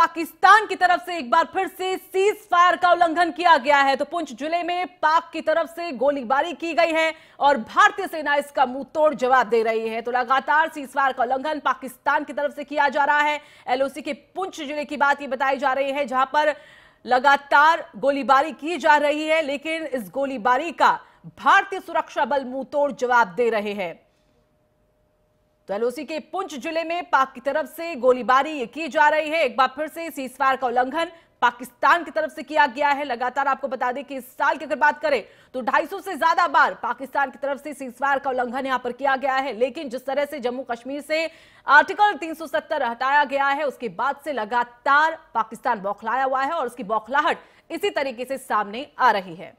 पाकिस्तान की तरफ से एक बार फिर से सीज फायर का उल्लंघन किया गया है तो पुंछ जिले में पाक की तरफ से गोलीबारी की गई है और भारतीय सेना इसका मुंह तोड़ जवाब दे रही है तो लगातार सीज फायर का उल्लंघन पाकिस्तान की तरफ से किया जा रहा है एलओसी के पुंछ जिले की बात यह बताई जा रही है जहां पर लगातार गोलीबारी की जा रही है लेकिन इस गोलीबारी का भारतीय सुरक्षा बल मुंह तोड़ जवाब दे रहे हैं एलओसी के पुंछ जिले में पाक की तरफ से गोलीबारी की जा रही है एक बार फिर से सीजफायर का उल्लंघन पाकिस्तान की तरफ से किया गया है लगातार आपको बता दें कि इस साल की अगर बात करें तो 250 से ज्यादा बार पाकिस्तान की तरफ से सीजफायर का उल्लंघन यहां पर किया गया है लेकिन जिस तरह से जम्मू कश्मीर से आर्टिकल 370 हटाया गया है उसके बाद से लगातार पाकिस्तान बौखलाया हुआ है और उसकी बौखलाहट इसी तरीके से सामने आ रही है